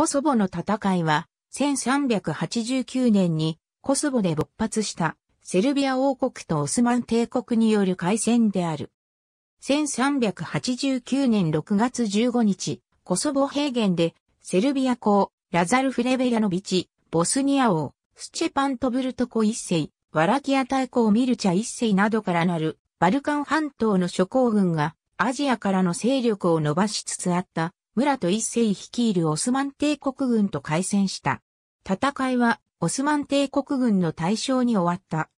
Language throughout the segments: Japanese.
コソボの戦いは、1389年にコソボで勃発したセルビア王国とオスマン帝国による開戦である。1389年6月15日、コソボ平原でセルビア公、ラザル・フレベヤノビチ、ボスニア王、スチェパントブルトコ一世、ワラキア大公ミルチャ一世などからなるバルカン半島の諸公軍がアジアからの勢力を伸ばしつつあった村と一世率いるオスマン帝国軍と開戦した。戦いはオスマン帝国軍の対象に終わった。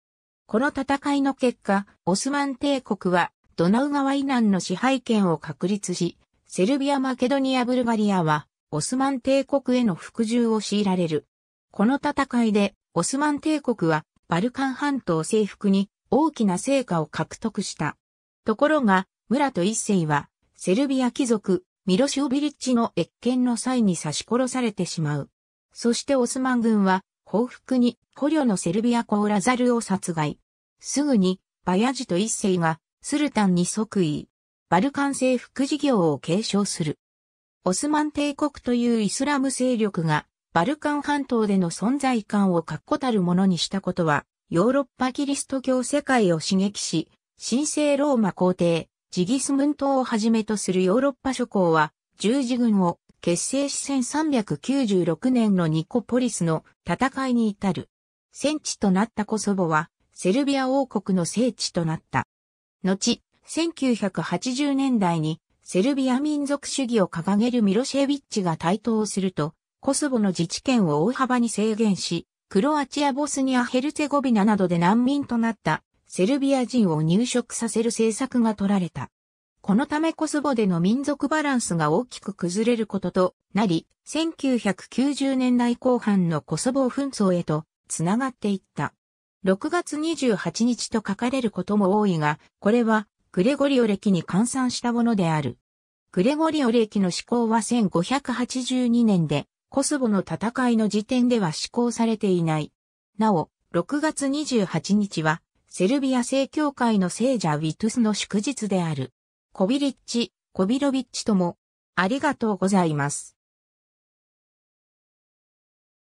この戦いの結果、オスマン帝国はドナウ川以南の支配権を確立し、セルビア・マケドニア・ブルガリアはオスマン帝国への服従を強いられる。この戦いでオスマン帝国はバルカン半島征服に大きな成果を獲得した。ところが、村と一世はセルビア貴族ミロシオビリッチの越見の際に刺し殺されてしまう。そしてオスマン軍は報復に捕虜のセルビアコーラザルを殺害。すぐにバヤジと一世がスルタンに即位。バルカン征服事業を継承する。オスマン帝国というイスラム勢力がバルカン半島での存在感を確固たるものにしたことはヨーロッパキリスト教世界を刺激し、神聖ローマ皇帝、ジギスムン島をはじめとするヨーロッパ諸侯は十字軍を結成し1396年のニコポリスの戦いに至る。戦地となったコソボはセルビア王国の聖地となった。後、1980年代にセルビア民族主義を掲げるミロシェビッチが台頭すると、コソボの自治権を大幅に制限し、クロアチア・ボスニア・ヘルツェゴビナなどで難民となったセルビア人を入植させる政策が取られた。このためコスボでの民族バランスが大きく崩れることとなり、1990年代後半のコスボ紛争へとつながっていった。6月28日と書かれることも多いが、これはグレゴリオ歴に換算したものである。グレゴリオ歴の施行は1582年で、コスボの戦いの時点では施行されていない。なお、6月28日はセルビア正教会の聖者ウィトゥスの祝日である。コビリッチ、コビロビッチとも、ありがとうございます。